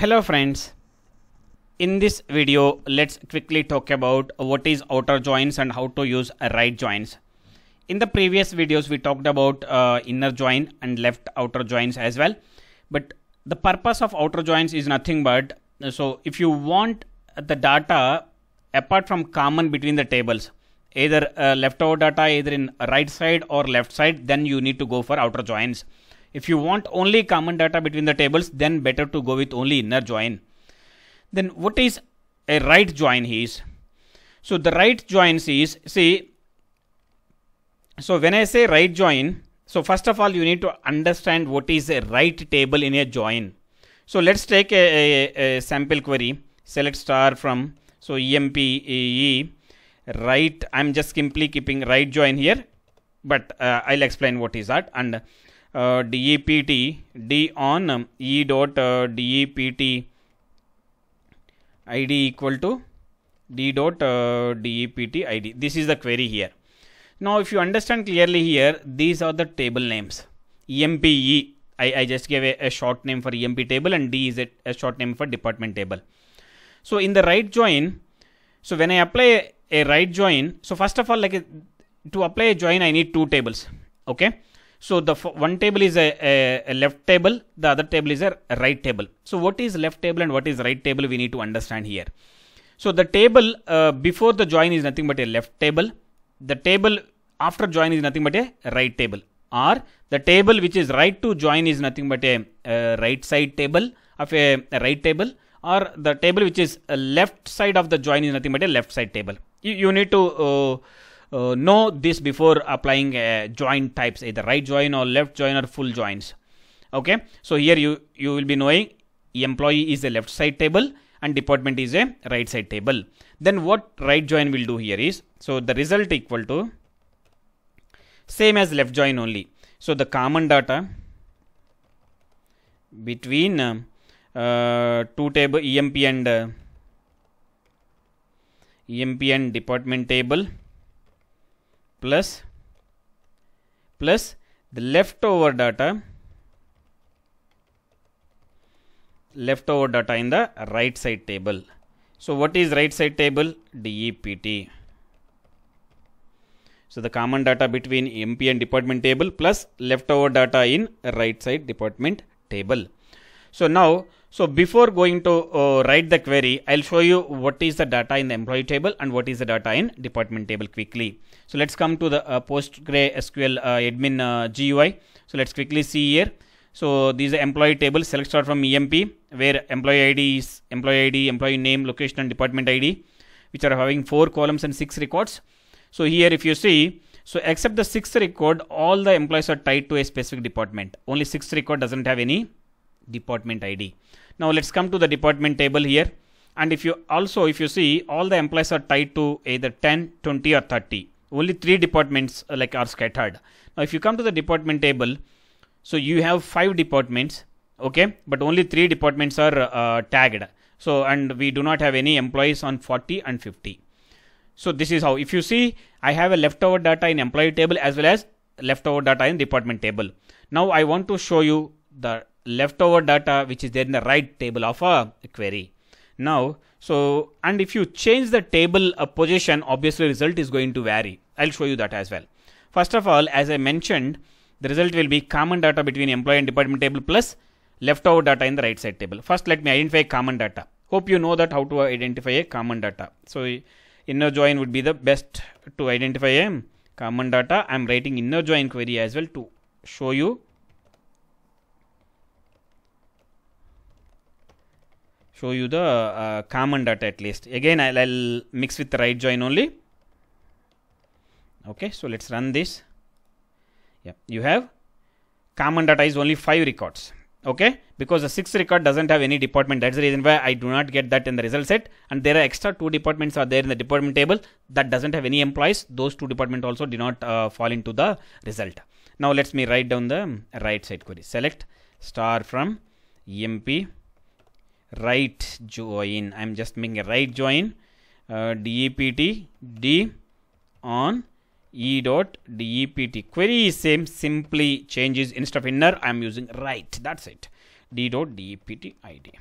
Hello friends. In this video, let's quickly talk about what is outer joins and how to use right joins. In the previous videos, we talked about uh, inner join and left outer joins as well. But the purpose of outer joins is nothing but, so if you want the data apart from common between the tables, either uh, outer data either in right side or left side, then you need to go for outer joins. If you want only common data between the tables, then better to go with only inner join. Then what is a right join is? So the right join is, see, so when I say right join, so first of all, you need to understand what is a right table in a join. So let's take a, a, a sample query, select star from, so emp right, I'm just simply keeping right join here, but uh, I'll explain what is that. And uh, dept d on um, e dot uh, dept id equal to d dot uh, dept id this is the query here now if you understand clearly here these are the table names empe i, I just gave a, a short name for emp table and d is a, a short name for department table so in the right join so when i apply a right join so first of all like a, to apply a join i need two tables okay so the one table is a, a, a, left table, the other table is a right table. So what is left table and what is right table we need to understand here. So the table uh, before the join is nothing but a left table. The table after join is nothing but a right table or the table which is right to join is nothing but a right side table of a, a, right table or the table which is uh, left side of the join is nothing but a left side table. You, you need to uh, uh, know this before applying uh, join types either right join or left join or full joins okay so here you you will be knowing employee is a left side table and department is a right side table then what right join will do here is so the result equal to same as left join only so the common data between uh, two table emp and uh, emp and department table plus plus the leftover data leftover data in the right side table. So what is right side table? DEPT. So the common data between MP and department table plus leftover data in right side department table. So now so before going to uh, write the query, I'll show you what is the data in the employee table and what is the data in department table quickly. So let's come to the uh, PostgreSQL uh, admin uh, GUI. So let's quickly see here. So these are employee table select from EMP where employee ID is employee ID, employee name, location and department ID which are having four columns and six records. So here if you see, so except the sixth record, all the employees are tied to a specific department. Only sixth record doesn't have any department ID. Now let's come to the department table here. And if you also, if you see, all the employees are tied to either 10, 20 or 30. Only three departments uh, like are scattered. Now if you come to the department table, so you have five departments, okay, but only three departments are uh, tagged. So, and we do not have any employees on 40 and 50. So this is how, if you see, I have a leftover data in employee table as well as leftover data in department table. Now I want to show you the leftover data which is there in the right table of a query. Now, so and if you change the table position, obviously result is going to vary. I'll show you that as well. First of all, as I mentioned, the result will be common data between employee and department table plus leftover data in the right side table. First, let me identify common data. Hope you know that how to identify a common data. So inner join would be the best to identify a common data. I'm writing inner join query as well to show you show you the uh, common data at least. Again, I'll, I'll mix with right join only. Okay, so let's run this. Yeah, you have common data is only five records. Okay, because the sixth record doesn't have any department. That's the reason why I do not get that in the result set. And there are extra two departments are there in the department table that doesn't have any employees. Those two department also do not uh, fall into the result. Now let's me write down the right side query. Select star from EMP right join i'm just making a right join uh, dept d on e dot dept query is same simply changes instead of inner i'm using right that's it d dot dept id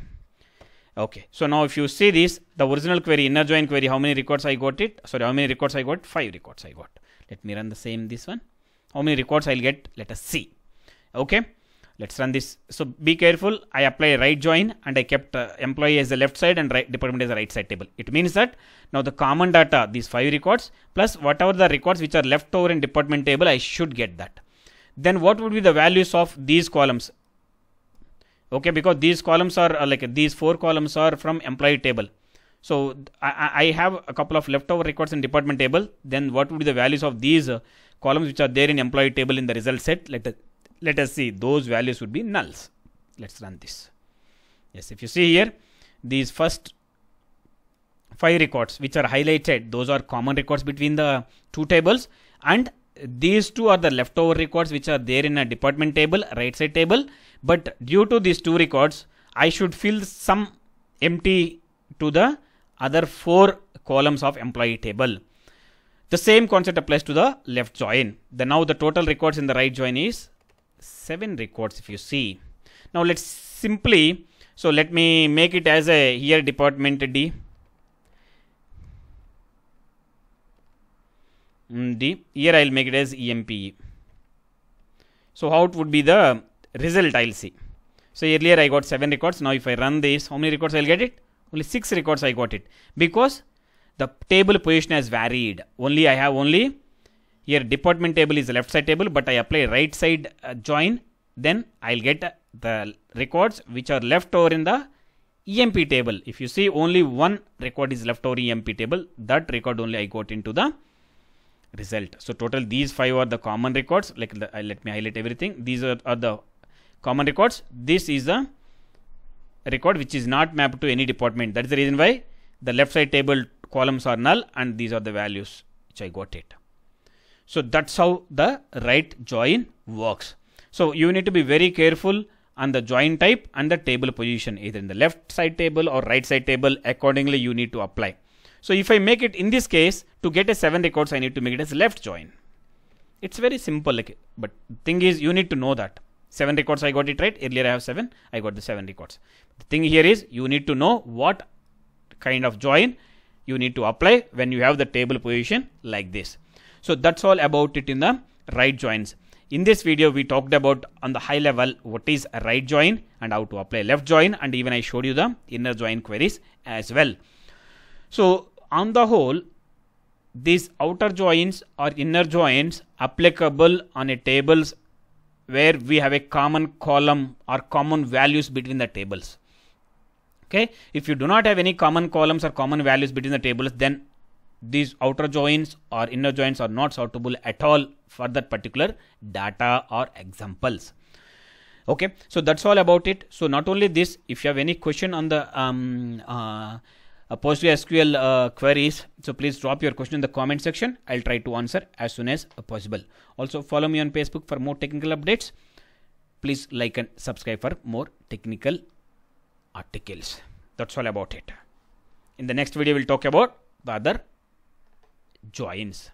okay so now if you see this the original query inner join query how many records i got it sorry how many records i got five records i got let me run the same this one how many records i'll get let us see okay let's run this so be careful i apply a right join and i kept uh, employee as the left side and right department as the right side table it means that now the common data these five records plus whatever the records which are left over in department table i should get that then what would be the values of these columns okay because these columns are uh, like these four columns are from employee table so I, I, have a couple of leftover records in department table then what would be the values of these uh, columns which are there in employee table in the result set Like let us see those values would be nulls let's run this yes if you see here these first five records which are highlighted those are common records between the two tables and these two are the leftover records which are there in a department table right side table but due to these two records i should fill some empty to the other four columns of employee table the same concept applies to the left join the now the total records in the right join is seven records if you see now let's simply so let me make it as a here department D mm, D here I'll make it as EMPE so how it would be the result I'll see so earlier I got seven records now if I run this how many records I'll get it only six records I got it because the table position has varied only I have only here department table is left side table but I apply right side uh, join then I'll get uh, the records which are left over in the EMP table. If you see only one record is left over EMP table that record only I got into the result. So total these five are the common records like the, uh, let me highlight everything. These are, are the common records. This is the record which is not mapped to any department. That is the reason why the left side table columns are null and these are the values which I got it. So that's how the right join works. So you need to be very careful on the join type and the table position either in the left side table or right side table accordingly you need to apply. So if I make it in this case to get a 7 records I need to make it as left join. It's very simple like but thing is you need to know that. 7 records I got it right earlier I have 7 I got the 7 records. The thing here is you need to know what kind of join you need to apply when you have the table position like this. So that's all about it in the right joins. In this video, we talked about on the high level what is a right join and how to apply left join and even I showed you the inner join queries as well. So on the whole, these outer joins or inner joins applicable on a tables where we have a common column or common values between the tables. Okay, if you do not have any common columns or common values between the tables, then these outer joins or inner joins are not sortable at all for that particular data or examples okay so that's all about it so not only this if you have any question on the um, uh, uh PostgreSQL uh, queries so please drop your question in the comment section I'll try to answer as soon as uh, possible also follow me on Facebook for more technical updates please like and subscribe for more technical articles that's all about it in the next video we'll talk about the other joins